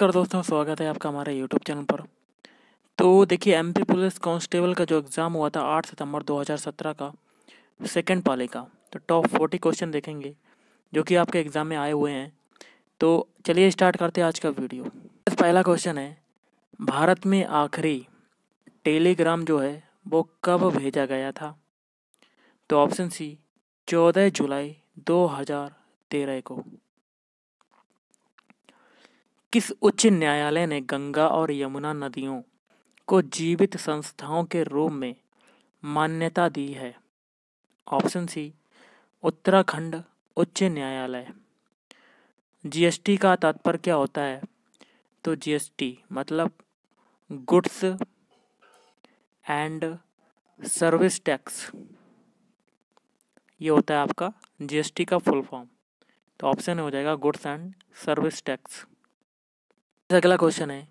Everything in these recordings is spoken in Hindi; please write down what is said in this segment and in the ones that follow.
नमस्कार दोस्तों स्वागत है आपका हमारे यूट्यूब चैनल पर तो देखिए एमपी पुलिस कांस्टेबल का जो एग्ज़ाम हुआ था 8 सितंबर 2017 का सेकंड पाले का तो टॉप 40 क्वेश्चन देखेंगे जो कि आपके एग्ज़ाम में आए हुए हैं तो चलिए स्टार्ट करते हैं आज का वीडियो पहला क्वेश्चन है भारत में आखिरी टेलीग्राम जो है वो कब भेजा गया था तो ऑप्शन सी चौदह जुलाई दो को किस उच्च न्यायालय ने गंगा और यमुना नदियों को जीवित संस्थाओं के रूप में मान्यता दी है ऑप्शन सी उत्तराखंड उच्च न्यायालय जीएसटी का तात्पर्य क्या होता है तो जीएसटी मतलब गुड्स एंड सर्विस टैक्स ये होता है आपका जीएसटी का फुल फॉर्म तो ऑप्शन हो जाएगा गुड्स एंड सर्विस टैक्स अगला क्वेश्चन है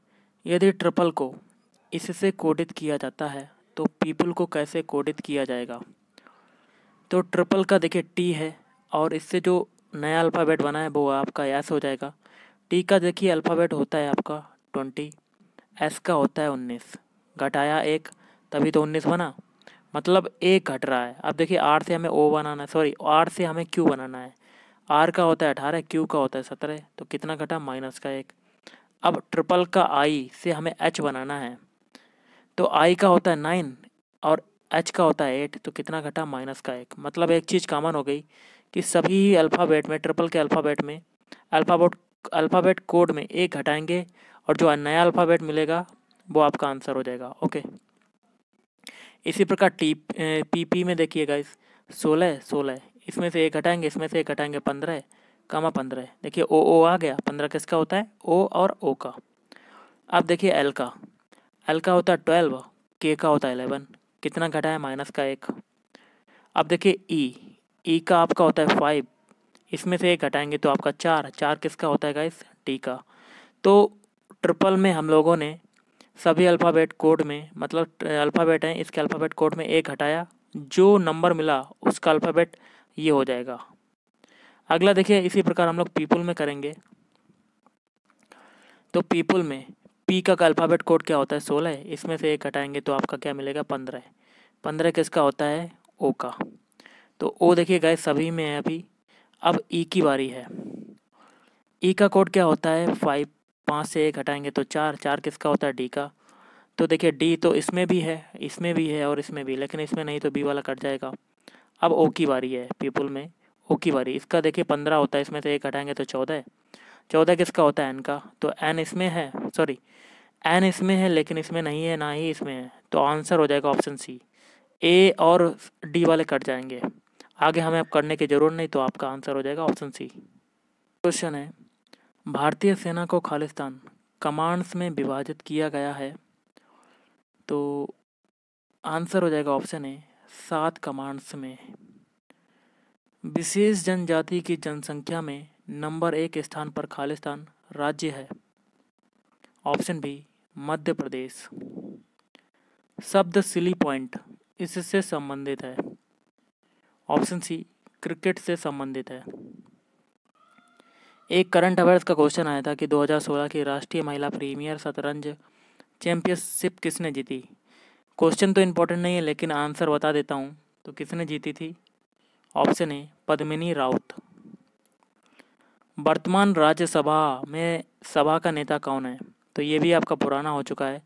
यदि ट्रिपल को इससे कोडित किया जाता है तो पीपल को कैसे कोडित किया जाएगा तो ट्रिपल का देखिए टी है और इससे जो नया अल्फ़ाबेट बना है वो आपका एस हो जाएगा टी का देखिए अल्फ़ाबेट होता है आपका ट्वेंटी एस का होता है उन्नीस घटाया एक तभी तो उन्नीस बना मतलब एक घट रहा है अब देखिए आर से हमें ओ बनाना है सॉरी आर से हमें क्यू बनाना है आर का होता है अठारह क्यू का होता है सत्रह तो कितना घटा माइनस का एक अब ट्रिपल का आई से हमें एच बनाना है तो आई का होता है नाइन और एच का होता है एट तो कितना घटा माइनस का एक मतलब एक चीज़ कॉमन हो गई कि सभी अल्फ़ाबेट में ट्रिपल के अल्फ़ाबेट में अल्फ़ाबेट अल्फ़ाबेट कोड में एक घटाएंगे और जो नया अल्फ़ाबेट मिलेगा वो आपका आंसर हो जाएगा ओके इसी प्रकार टी पी पी में देखिएगा इस सोलह सोलह इसमें से एक घटाएंगे इसमें से एक घटाएंगे पंद्रह कामा पंद्रह देखिए ओ ओ आ गया पंद्रह किसका होता है ओ और ओ का अब देखिए एल का एल का होता है ट्वेल्व के का होता है एलेवन कितना घटा है माइनस का एक अब देखिए ई e। ई e का आपका होता है फाइव इसमें से एक घटाएंगे तो आपका चार चार किसका होता है गाइस टी का तो ट्रिपल में हम लोगों ने सभी अल्फ़ाबेट कोड में मतलब अल्फ़ाबेट हैं इसके अल्फ़ाबेट कोड में एक घटाया जो नंबर मिला उसका अल्फ़ाबेट ये हो जाएगा अगला देखिए इसी प्रकार हम लोग पीपल में करेंगे तो पीपल में पी का अल्फ़ाबेट कोड क्या होता है सोलह इसमें से एक हटाएंगे तो आपका क्या मिलेगा पंद्रह पंद्रह किसका होता है ओ का तो ओ देखिए गए सभी में है अभी अब ई e की बारी है ई e का कोड क्या होता है फाइव पाँच से एक हटाएंगे तो चार चार किसका होता है डी का तो देखिए डी तो इसमें भी है इसमें भी है और इसमें भी लेकिन इसमें नहीं तो बी वाला कट जाएगा अब ओ की बारी है पीपल में ओकी बारी इसका देखिए पंद्रह होता है इसमें से एक हटाएंगे तो चौदह है चौदह किसका होता है एन का तो एन इसमें है सॉरी एन इसमें है लेकिन इसमें नहीं है ना ही इसमें है तो आंसर हो जाएगा ऑप्शन सी ए और डी वाले कट जाएंगे आगे हमें अब करने की ज़रूरत नहीं तो आपका आंसर हो जाएगा ऑप्शन सी क्वेश्चन है भारतीय सेना को खालिस्तान कमांड्स में विभाजित किया गया है तो आंसर हो जाएगा ऑप्शन ए सात कमांड्स में विशेष जनजाति की जनसंख्या में नंबर एक स्थान पर खालिस्तान राज्य है ऑप्शन बी मध्य प्रदेश शब्द सिली पॉइंट इससे संबंधित है ऑप्शन सी क्रिकेट से संबंधित है एक करंट अफेयर्स का क्वेश्चन आया था कि 2016 की राष्ट्रीय महिला प्रीमियर शतरंज चैंपियनशिप किसने जीती क्वेश्चन तो इम्पोर्टेंट नहीं है लेकिन आंसर बता देता हूँ तो किसने जीती थी ऑप्शन है पद्मिनी राउत वर्तमान राज्यसभा में सभा का नेता कौन है तो ये भी आपका पुराना हो चुका है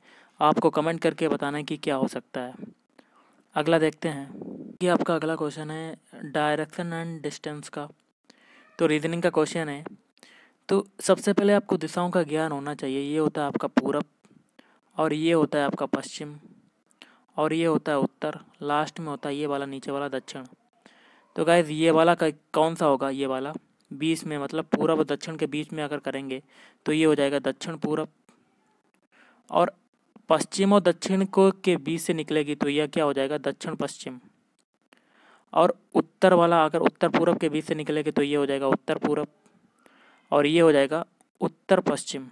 आपको कमेंट करके बताना है कि क्या हो सकता है अगला देखते हैं ये आपका अगला क्वेश्चन है डायरेक्शन एंड डिस्टेंस का तो रीजनिंग का क्वेश्चन है तो सबसे पहले आपको दिशाओं का ज्ञान होना चाहिए ये होता है आपका पूरब और ये होता है आपका पश्चिम और ये होता है उत्तर लास्ट में होता है ये वाला नीचे वाला दक्षिण तो गाइज ये वाला कौन सा होगा ये वाला बीस में मतलब पूरब और दक्षिण के बीच में अगर करेंगे तो ये हो जाएगा दक्षिण पूरब और पश्चिम और दक्षिण को के बीच से निकलेगी तो यह क्या हो जाएगा दक्षिण पश्चिम और उत्तर वाला अगर उत्तर पूरब के बीच से निकलेगी तो ये हो जाएगा उत्तर पूरब और ये हो जाएगा उत्तर पश्चिम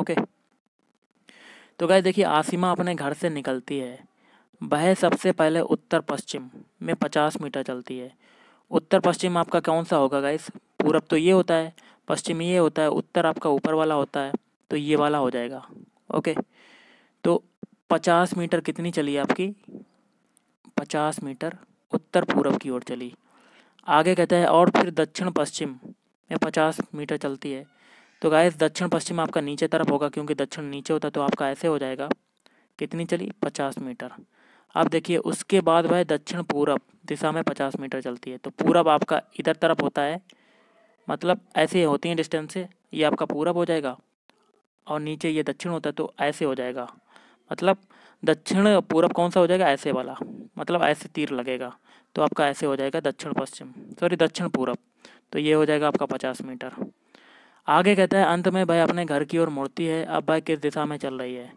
ओके तो गाय देखिए आसिमा अपने घर से निकलती है वह सबसे पहले उत्तर पश्चिम में पचास मीटर चलती है उत्तर पश्चिम आपका कौन सा होगा गाइस पूरब तो ये होता है पश्चिम ये होता है उत्तर आपका ऊपर वाला होता है तो ये वाला हो जाएगा ओके तो पचास मीटर कितनी चली आपकी पचास मीटर उत्तर पूरब की ओर चली आगे कहते हैं और फिर दक्षिण पश्चिम में पचास मीटर चलती है तो गायस दक्षिण पश्चिम आपका नीचे तरफ होगा क्योंकि दक्षिण नीचे होता तो आपका ऐसे हो जाएगा कितनी चली पचास मीटर अब देखिए उसके बाद वह दक्षिण पूरब दिशा में पचास मीटर चलती है तो पूरब आपका इधर तरफ होता है मतलब ऐसे होती हैं डिस्टेंसें ये आपका पूरब हो जाएगा और नीचे ये दक्षिण होता है तो ऐसे हो जाएगा मतलब दक्षिण पूरब कौन सा हो जाएगा ऐसे वाला मतलब ऐसे तीर लगेगा तो आपका ऐसे हो जाएगा दक्षिण पश्चिम सॉरी दक्षिण पूरब तो ये हो जाएगा आपका पचास मीटर आगे कहता है अंत में भाई अपने घर की ओर मुड़ती है अब भाई किस दिशा में चल रही है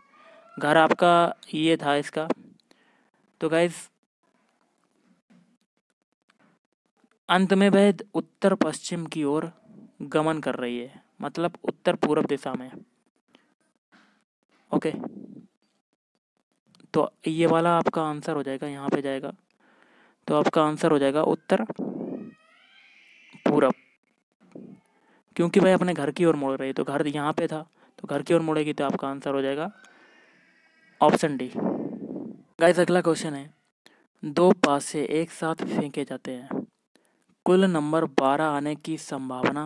घर आपका ये था इसका तो गाइज अंत में वह उत्तर पश्चिम की ओर गमन कर रही है मतलब उत्तर पूर्व दिशा में ओके तो ये वाला आपका आंसर हो जाएगा यहाँ पे जाएगा तो आपका आंसर हो जाएगा उत्तर पूरब क्योंकि भाई अपने घर की ओर मुड़ रही है तो घर यहाँ पे था तो घर की ओर मोड़ेगी तो आपका आंसर हो जाएगा ऑप्शन डी गाइस अगला क्वेश्चन है दो पासे एक साथ फेंके जाते हैं कुल नंबर बारह आने की संभावना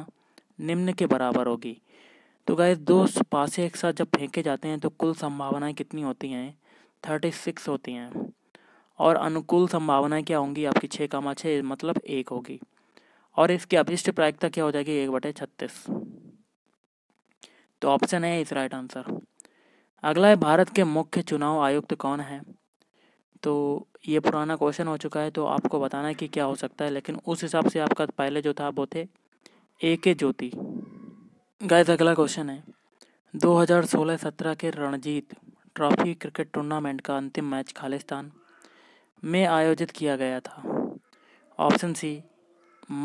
निम्न के बराबर होगी तो गाइस दो पासे एक साथ जब फेंके जाते हैं तो कुल संभावनाएं कितनी होती हैं थर्टी सिक्स होती हैं और अनुकूल संभावनाएं क्या होंगी आपकी छः कामा छः मतलब एक होगी और इसकी अभिष्ट प्रायिकता क्या हो जाएगी एक बटे छत्तीस तो ऑप्शन है इस राइट आंसर अगला है भारत के मुख्य चुनाव आयुक्त कौन है तो ये पुराना क्वेश्चन हो चुका है तो आपको बताना है कि क्या हो सकता है लेकिन उस हिसाब से आपका पहले जो था वो थे ए के ज्योति गायस अगला क्वेश्चन है 2016-17 के रणजीत ट्रॉफी क्रिकेट टूर्नामेंट का अंतिम मैच खालिस्तान में आयोजित किया गया था ऑप्शन सी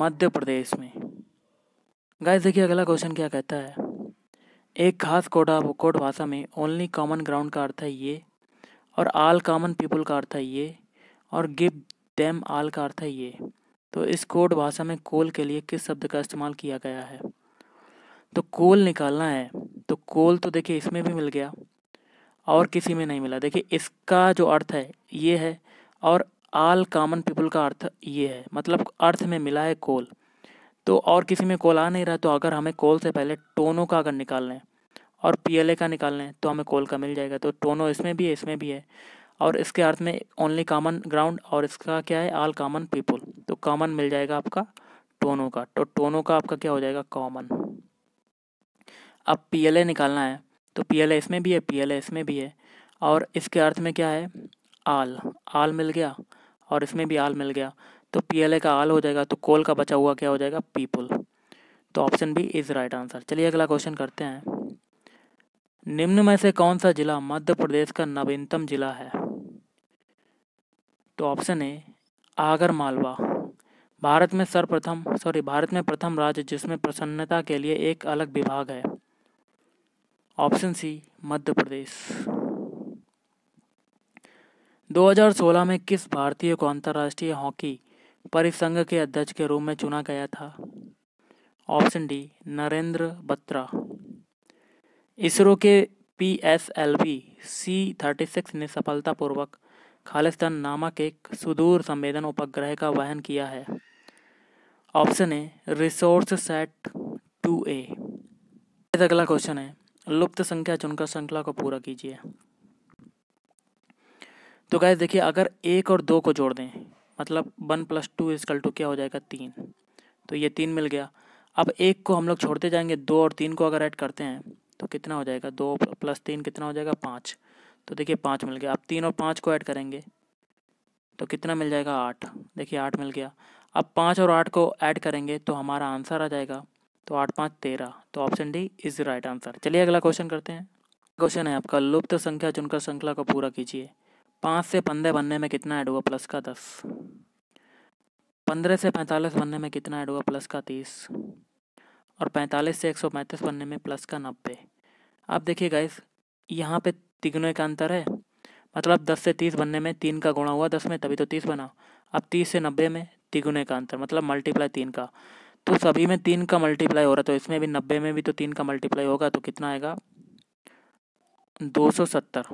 मध्य प्रदेश में गाइस देखिए अगला क्वेश्चन क्या कहता है एक खास कोडा कोड भाषा में ओनली कॉमन ग्राउंड का अर्थ है ये और आल कामन पीपल का अर्थ है ये और गिव देम आल का अर्थ है ये तो इस कोड भाषा में कोल के लिए किस शब्द का इस्तेमाल किया गया है तो कोल निकालना है तो कोल तो देखिए इसमें भी मिल गया और किसी में नहीं मिला देखिए इसका जो अर्थ है ये है और आल कामन पीपल का अर्थ ये है मतलब अर्थ में मिला है कोल तो और किसी में कोल आ नहीं रहा तो अगर हमें कोल से पहले टोनों का अगर निकालना है और ए का निकालना है तो हमें कोल का मिल जाएगा तो टोनो इसमें भी है इसमें भी है और इसके अर्थ में ओनली कॉमन ग्राउंड और इसका क्या है ऑल कॉमन पीपल तो कॉमन मिल जाएगा आपका टोनो का तो टोनो का आपका क्या हो जाएगा कॉमन अब ए निकालना है तो ए इसमें भी है ए इसमें भी है और इसके अर्थ में क्या है आल आल मिल गया और इसमें भी आल मिल गया तो ए का आल हो जाएगा तो कोल का बचा हुआ क्या हो जाएगा पीपल तो option B is right answer चलिए अगला क्वेश्चन करते हैं निम्न में से कौन सा जिला मध्य प्रदेश का नवीनतम जिला है तो ऑप्शन ए आगर मालवा भारत में सर्वप्रथम सॉरी भारत में प्रथम राज्य जिसमें प्रसन्नता के लिए एक अलग विभाग है ऑप्शन सी मध्य प्रदेश 2016 में किस भारतीय को अंतर्राष्ट्रीय हॉकी परिसंघ के अध्यक्ष के रूप में चुना गया था ऑप्शन डी नरेंद्र बत्रा इसरो के P S L V C thirty six ने सफलतापूर्वक खालिस्तान नामक एक सुदूर संवेदन उपग्रह का वहन किया है ऑप्शन है रिसोर्स सेट टू ए अगला क्वेश्चन है लुप्त संख्या चुनकर श्रृंखला को पूरा कीजिए तो गैस देखिए अगर एक और दो को जोड़ दें मतलब one plus two equal two क्या हो जाएगा तीन तो ये तीन मिल गया अब एक को हम लोग छोड़ते जाएंगे दो और तीन को अगर ऐड करते हैं तो कितना हो जाएगा दो प्लस तीन कितना हो जाएगा पाँच तो देखिए पाँच मिल गया अब तीन और पाँच को ऐड करेंगे तो कितना मिल जाएगा आठ देखिए आठ मिल गया अब पाँच और आठ को ऐड करेंगे तो हमारा आंसर आ जाएगा तो आठ पाँच तेरह तो option D is right answer चलिए अगला क्वेश्चन करते हैं क्वेश्चन है आपका लुप्त संख्या चुनकर श्रृंखला को पूरा कीजिए पाँच से पंद्रह बनने में कितना ऐड हुआ प्लस का दस पंद्रह से पैंतालीस बनने में कितना ऐड हुआ प्लस का तीस और पैंतालीस से एक सौ पैंतीस बनने में प्लस का नब्बे आप देखिए गाइस यहाँ पे तिगुने का अंतर है मतलब दस से तीस बनने में तीन का गुणा हुआ दस में तभी तो तीस बना अब तीस से नब्बे में तिगुने का अंतर मतलब मल्टीप्लाई तीन का तो सभी में तीन का मल्टीप्लाई हो रहा तो इसमें भी नब्बे में भी तो तीन का मल्टीप्लाई होगा तो कितना आएगा दो सौ सत्तर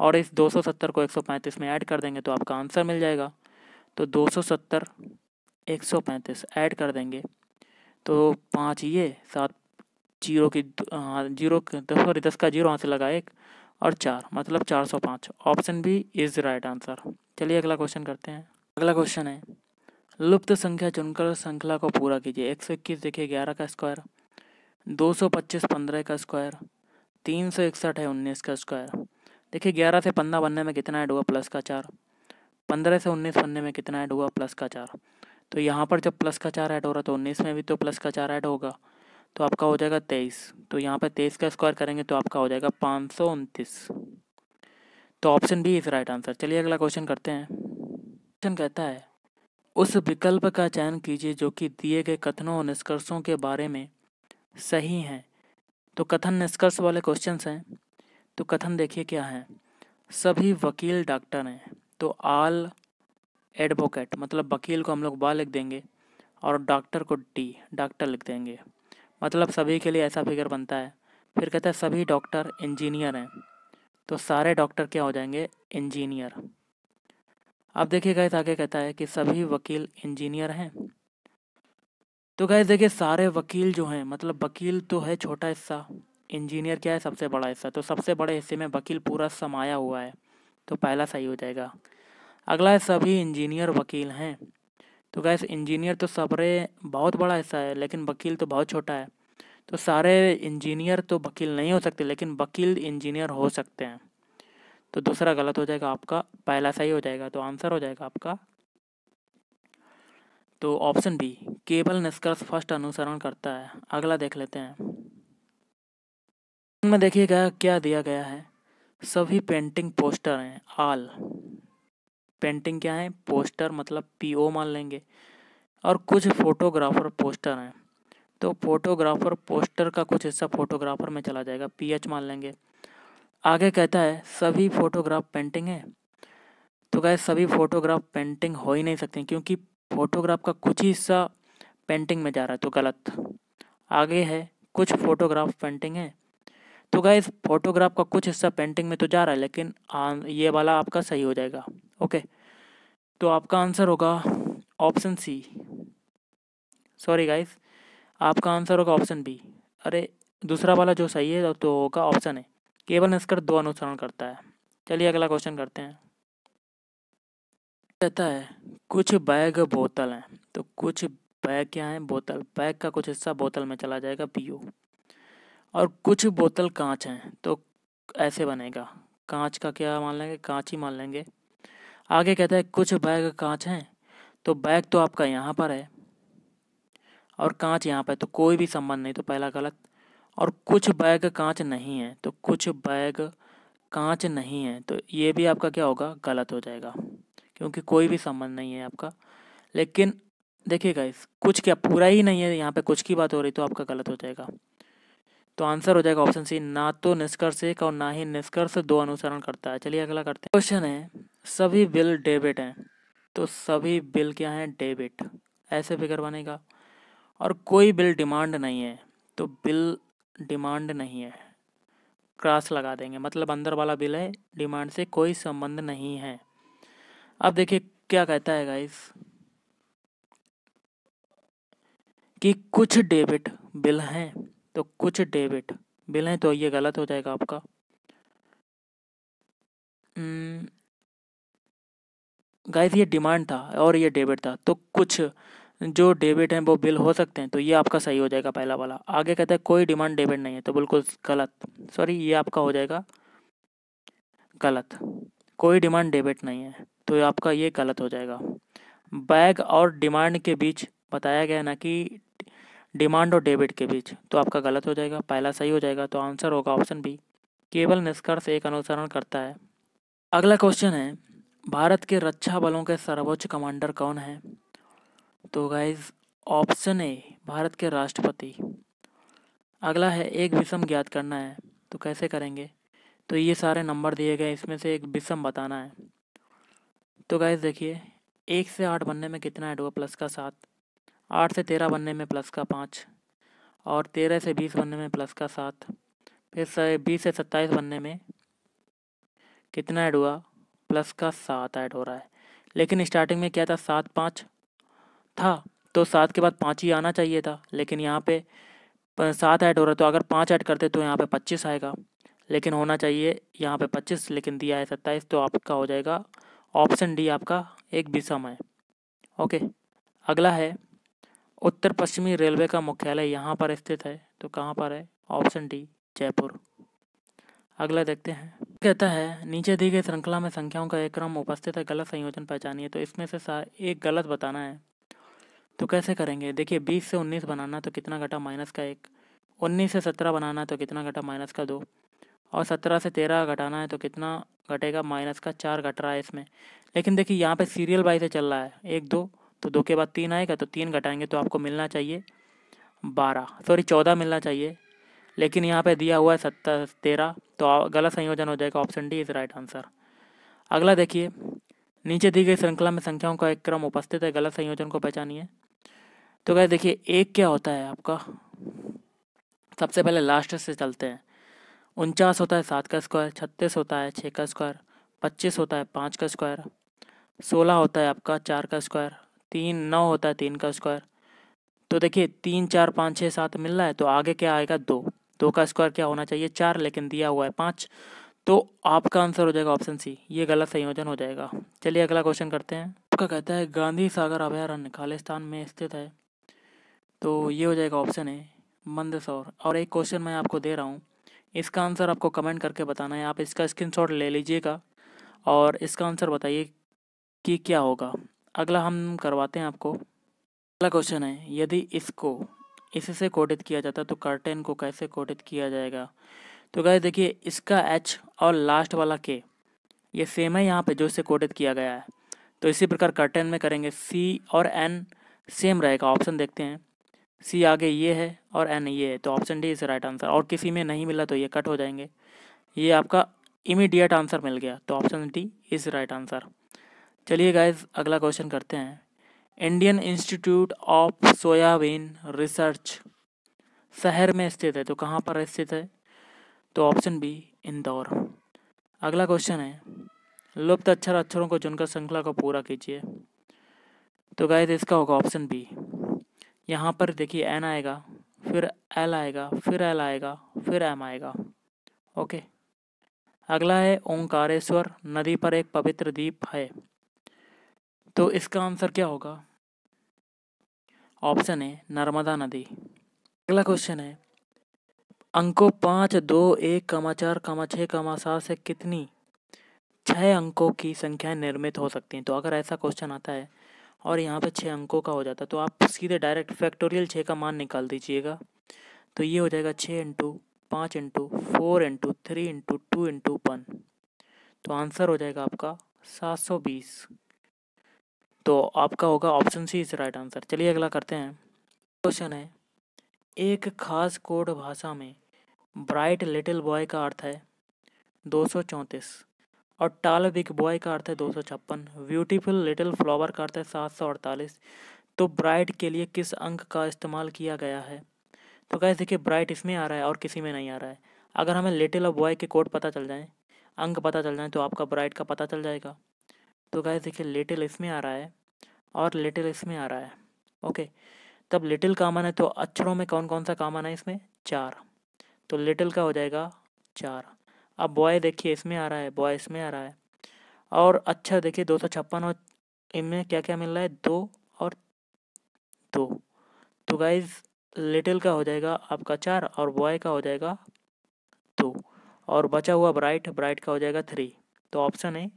और इस दो सौ सत्तर को एक सौ पैंतीस में ऐड कर देंगे तो आपका आंसर मिल जाएगा तो दो सौ सत्तर एक सौ पैंतीस ऐड कर देंगे तो पाँच ये सात जीरो की जीरो दस दस का जीरो आंसर लगा एक और चार मतलब चार सौ पाँच option B is right answer चलिए अगला क्वेश्चन करते हैं अगला क्वेश्चन है लुप्त संख्या चुनकर श्रृंखला को पूरा कीजिए एक सौ इक्कीस देखिए ग्यारह का स्क्वायर दो सौ पच्चीस पंद्रह का स्क्वायर तीन सौ इकसठ है उन्नीस का स्क्वायर देखिए ग्यारह से पंद्रह बनने में कितना ऐड हुआ प्लस का चार पंद्रह से उन्नीस बनने में कितना ऐड हुआ प्लस का चार तो यहाँ पर जब प्लस का चार ऐड हो रहा तो उन्नीस में भी तो प्लस का चार ऐड होगा तो आपका हो जाएगा तेईस तो यहाँ पर तेईस का स्क्वायर करेंगे तो आपका हो जाएगा पाँच सौ उनतीस तो option B is right answer चलिए अगला क्वेश्चन करते हैं क्वेश्चन कहता है उस विकल्प का चयन कीजिए जो कि दिए गए कथनों और निष्कर्षों के बारे में सही हैं तो कथन निष्कर्ष वाले क्वेश्चन हैं तो कथन देखिए क्या है सभी वकील डॉक्टर हैं तो आल एडवोकेट मतलब वकील को हम लोग बा लिख देंगे और डॉक्टर को डी डॉक्टर लिख देंगे मतलब सभी के लिए ऐसा फिगर बनता है फिर कहता है सभी डॉक्टर इंजीनियर हैं तो सारे डॉक्टर क्या हो जाएंगे इंजीनियर अब देखिए गैस आगे कहता है कि सभी वकील इंजीनियर हैं तो गैस देखिए सारे वकील जो हैं मतलब वकील तो है छोटा हिस्सा इंजीनियर क्या है सबसे बड़ा हिस्सा तो सबसे बड़े हिस्से में वकील पूरा समाया हुआ है तो पहला सही हो जाएगा अगला है सभी इंजीनियर वकील हैं तो गैस इंजीनियर तो सबरे बहुत बड़ा हिस्सा है लेकिन वकील तो बहुत छोटा है तो सारे इंजीनियर तो वकील नहीं हो सकते लेकिन वकील इंजीनियर हो सकते हैं तो दूसरा गलत हो जाएगा आपका पहला सही हो जाएगा तो आंसर हो जाएगा आपका तो ऑप्शन बी केवल निष्कर्ष फर्स्ट अनुसरण करता है अगला देख लेते हैं में देखिएगा क्या दिया गया है सभी पेंटिंग पोस्टर हैं आल पेंटिंग क्या है पोस्टर मतलब पी ओ मान लेंगे और कुछ फोटोग्राफर पोस्टर हैं तो फोटोग्राफर पोस्टर का कुछ हिस्सा फोटोग्राफर में चला जाएगा पी एच मान लेंगे आगे कहता है सभी फोटोग्राफ पेंटिंग है तो गए सभी फोटोग्राफ पेंटिंग हो ही नहीं सकती क्योंकि फोटोग्राफ का कुछ ही हिस्सा पेंटिंग में जा रहा है तो गलत आगे है कुछ फोटोग्राफ पेंटिंग है तो गाइज फोटोग्राफ का कुछ हिस्सा पेंटिंग में तो जा रहा है लेकिन आ, ये वाला आपका सही हो जाएगा ओके तो आपका आंसर होगा ऑप्शन सी सॉरी गाइस आपका आंसर होगा ऑप्शन बी अरे दूसरा वाला जो सही है तो, तो होगा ऑप्शन है केवल निष्कर दो अनुसरण करता है चलिए अगला क्वेश्चन करते हैं कहता है कुछ बैग बोतल हैं तो कुछ बैग क्या है बोतल बैग का कुछ हिस्सा बोतल में चला जाएगा पीओ और कुछ बोतल कांच हैं तो ऐसे बनेगा कांच का क्या मान लेंगे कांच ही मान लेंगे आगे कहता है कुछ बैग कांच हैं तो बैग तो आपका यहाँ पर है और कांच यहाँ पर तो कोई भी संबंध नहीं तो पहला गलत और कुछ बैग कांच नहीं है तो कुछ बैग कांच नहीं है तो ये भी आपका क्या होगा गलत हो जाएगा क्योंकि कोई भी संबंध नहीं है आपका लेकिन देखिएगा इस कुछ क्या पूरा ही नहीं है यहाँ पे कुछ की बात हो रही तो आपका गलत हो जाएगा तो आंसर हो जाएगा ऑप्शन सी ना तो निष्कर्ष एक और ना ही निष्कर्ष दो अनुसरण करता है चलिए अगला करते हैं क्वेश्चन है सभी बिल डेबिट हैं तो सभी बिल क्या हैं डेबिट ऐसे फिगर बनेगा और कोई बिल डिमांड नहीं है तो बिल डिमांड नहीं है क्रॉस लगा देंगे मतलब अंदर वाला बिल है डिमांड से कोई संबंध नहीं है अब देखिए क्या कहता है गाइस कि कुछ डेबिट बिल हैं तो कुछ डेबिट बिल हैं तो ये गलत हो जाएगा आपका हम्म, गाइस ये डिमांड था और ये डेबिट था तो कुछ जो डेबिट हैं वो बिल हो सकते हैं तो ये आपका सही हो जाएगा पहला वाला आगे कहता है कोई डिमांड डेबिट नहीं है तो बिल्कुल गलत सॉरी ये आपका हो जाएगा गलत कोई डिमांड डेबिट नहीं है तो आपका ये गलत हो जाएगा बैग और डिमांड के बीच बताया गया ना कि डिमांड और डेबिट के बीच तो आपका गलत हो जाएगा पहला सही हो जाएगा तो आंसर होगा ऑप्शन बी केवल निष्कर्ष एक अनुसरण करता है अगला क्वेश्चन है भारत के रक्षा बलों के सर्वोच्च कमांडर कौन है तो गाइज ऑप्शन ए भारत के राष्ट्रपति अगला है एक विषम ज्ञात करना है तो कैसे करेंगे तो ये सारे नंबर दिए गए इसमें से एक विषम बताना है तो गाइज देखिए एक से आठ बनने में कितना ऐड हुआ प्लस का सात आठ से तेरह बनने में प्लस का पाँच और तेरह से बीस बनने में प्लस का सात फिर बीस से सत्ताईस बनने में कितना ऐड हुआ प्लस का सात ऐड हो रहा है लेकिन स्टार्टिंग में क्या था सात पाँच था तो सात के बाद पाँच ही आना चाहिए था लेकिन यहाँ पे सात ऐड हो रहा तो अगर पाँच ऐड करते तो यहाँ पे पच्चीस आएगा लेकिन होना चाहिए यहाँ पे पच्चीस लेकिन दिया है सत्ताईस तो आपका हो जाएगा ऑप्शन डी आपका एक विषम है ओके अगला है उत्तर पश्चिमी रेलवे का मुख्यालय यहाँ पर स्थित है तो कहाँ पर है ऑप्शन डी जयपुर अगला देखते हैं कहता है नीचे दी गई श्रृंखला में संख्याओं का एक क्रम उपस्थित है गलत संयोजन पहचानिए तो इसमें से एक गलत बताना है तो कैसे करेंगे देखिए बीस से उन्नीस बनाना तो कितना घटा माइनस का एक उन्नीस से सत्रह बनाना तो कितना घटा माइनस का दो और सत्रह से तेरह घटाना है तो कितना घटेगा माइनस का चार घट रहा है इसमें लेकिन देखिए यहाँ पे सीरियल वाइज चल रहा है एक दो तो दो के बाद तीन आएगा तो तीन घटाएंगे तो आपको मिलना चाहिए बारह सॉरी चौदह मिलना चाहिए लेकिन यहाँ पे दिया हुआ है सत्तर तेरह तो गलत संयोजन हो जाएगा option D is right answer अगला देखिए नीचे दी गई श्रृंखला में संख्याओं का एक क्रम उपस्थित है गलत संयोजन को पहचानिए तो क्या देखिए एक क्या होता है आपका सबसे पहले लास्ट से चलते हैं उनचास होता है सात का स्क्वायर छत्तीस होता है छः का स्क्वायर पच्चीस होता है पाँच का स्क्वायर सोलह होता है आपका चार का स्क्वायर तीन नौ होता है तीन का स्क्वायर तो देखिए तीन चार पाँच छः सात मिल रहा है तो आगे क्या आएगा दो दो का स्क्वायर क्या होना चाहिए चार लेकिन दिया हुआ है पाँच तो आपका आंसर हो जाएगा ऑप्शन सी ये गलत संयोजन हो जाएगा चलिए अगला क्वेश्चन करते हैं आपका कहता है गांधी सागर अभ्यारण्य खालिस्तान में स्थित है तो ये हो जाएगा ऑप्शन ए मंदसौर और एक क्वेश्चन मैं आपको दे रहा हूँ इसका आंसर आपको कमेंट करके बताना है आप इसका स्क्रीन ले लीजिएगा और इसका आंसर बताइए कि क्या होगा अगला हम करवाते हैं आपको अगला क्वेश्चन है यदि इसको इससे कोडित किया जाता है तो कर्टेन को कैसे कोडित किया जाएगा तो गाय देखिए इसका एच और लास्ट वाला के ये सेम है यहाँ पे जो इसे कोडित किया गया है तो इसी प्रकार कर्टेन में करेंगे सी और एन सेम रहेगा ऑप्शन देखते हैं सी आगे ये है और एन ये है तो option D is right answer और किसी में नहीं मिला तो ये कट हो जाएंगे ये आपका इमीडिएट आंसर मिल गया तो option D is right answer चलिए गाइज अगला क्वेश्चन करते हैं Indian Institute of soybean research शहर में स्थित है तो कहाँ पर स्थित है तो ऑप्शन बी इंदौर अगला क्वेश्चन है लुप्त अक्षर अक्षरों को चुनकर श्रृंखला को पूरा कीजिए तो गाय इसका होगा ऑप्शन बी यहाँ पर देखिए एन आएगा फिर एल आएगा फिर एल आएगा फिर एम आएगा ओके अगला है ओंकारेश्वर नदी पर एक पवित्र द्वीप है तो इसका आंसर क्या होगा ऑप्शन है नर्मदा नदी अगला क्वेश्चन है अंकों पाँच दो एक कमा चार कमा छः कमा सात से कितनी छः अंकों की संख्या निर्मित हो सकती हैं तो अगर ऐसा क्वेश्चन आता है और यहाँ पे छः अंकों का हो जाता है तो आप सीधे डायरेक्ट फैक्टोरियल छः का मान निकाल दीजिएगा तो ये हो जाएगा छः इंटू पाँच into four into three into two into one तो आंसर हो जाएगा आपका सात सौ बीस तो आपका होगा option C is right answer चलिए अगला करते हैं क्वेश्चन है एक खास कोड भाषा में ब्राइट लिटिल बॉय का अर्थ है दो और टाल बिग बॉय का अर्थ है दो ब्यूटीफुल लिटिल फ्लावर का अर्थ है सात तो ब्राइट के लिए किस अंक का इस्तेमाल किया गया है तो कैसे देखिए ब्राइट इसमें आ रहा है और किसी में नहीं आ रहा है अगर हमें लिटिल और बॉय के कोड पता चल जाएँ अंक पता चल जाएँ तो आपका ब्राइट का पता चल जाएगा तो गाय देखिए लिटिल इसमें आ रहा है और लिटिल इसमें आ रहा है ओके तब लिटिल कामन है तो अक्षरों में कौन कौन सा कामन है इसमें चार तो लिटिल का हो जाएगा चार अब बॉय देखिए इसमें आ रहा है बॉय इसमें आ रहा है और अच्छा देखिए दो सौ छप्पन और इनमें क्या क्या मिल रहा है दो और दो तो गाइज लिटिल का हो जाएगा आपका चार और बॉय का हो जाएगा दो और बचा हुआ ब्राइट ब्राइट का हो जाएगा थ्री तो ऑप्शन है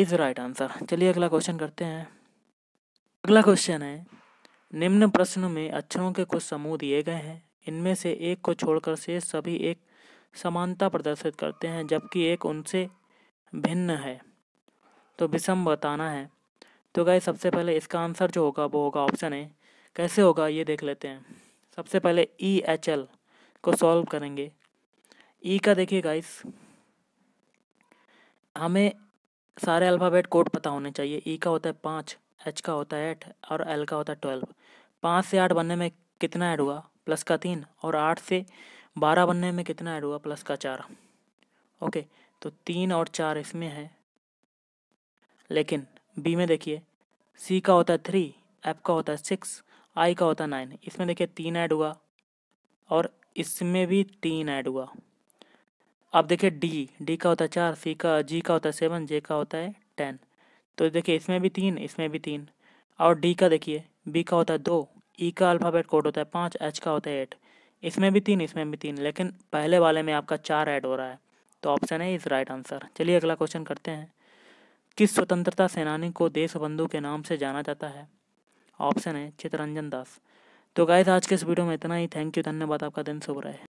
इज राइट आंसर चलिए अगला क्वेश्चन करते हैं अगला क्वेश्चन है निम्न प्रश्न में अक्षरों के कुछ समूह दिए गए हैं इनमें से एक को छोड़कर से सभी एक समानता प्रदर्शित करते हैं जबकि एक उनसे भिन्न है तो विषम बताना है तो गए सबसे पहले इसका आंसर जो होगा वो होगा ऑप्शन है कैसे होगा ये देख लेते हैं सबसे पहले ई एच एल को सॉल्व करेंगे ई e का देखिए गाइस हमें सारे अल्फ़ाबेट कोड पता होने चाहिए ई e का होता है पाँच एच का होता है एट और एल का होता है ट्वेल्व पाँच से आठ बनने में कितना ऐड हुआ प्लस का तीन और आठ से बारह बनने में कितना ऐड हुआ प्लस का चार ओके तो तीन और चार इसमें है लेकिन बी में देखिए सी का होता है थ्री एफ का होता है सिक्स आई का होता है नाइन इसमें देखिए तीन ऐड हुआ और इसमें भी तीन ऐड हुआ अब देखिए डी डी का होता है चार सी का जी का होता है सेवन जे का होता है टेन तो देखिए इसमें भी तीन इसमें भी तीन और डी का देखिए बी का होता है दो ई e का अल्फ़ाबेट कोड होता है पाँच एच का होता है एट इसमें भी तीन इसमें भी तीन लेकिन पहले वाले में आपका चार ऐड हो रहा है तो ऑप्शन है इज़ राइट आंसर चलिए अगला क्वेश्चन करते हैं किस स्वतंत्रता सेनानी को देशबंधु के नाम से जाना जाता है ऑप्शन है चितरंजन दास तो गाइज आज के इस वीडियो में इतना ही थैंक यू धन्यवाद आपका दिन शुभ रहे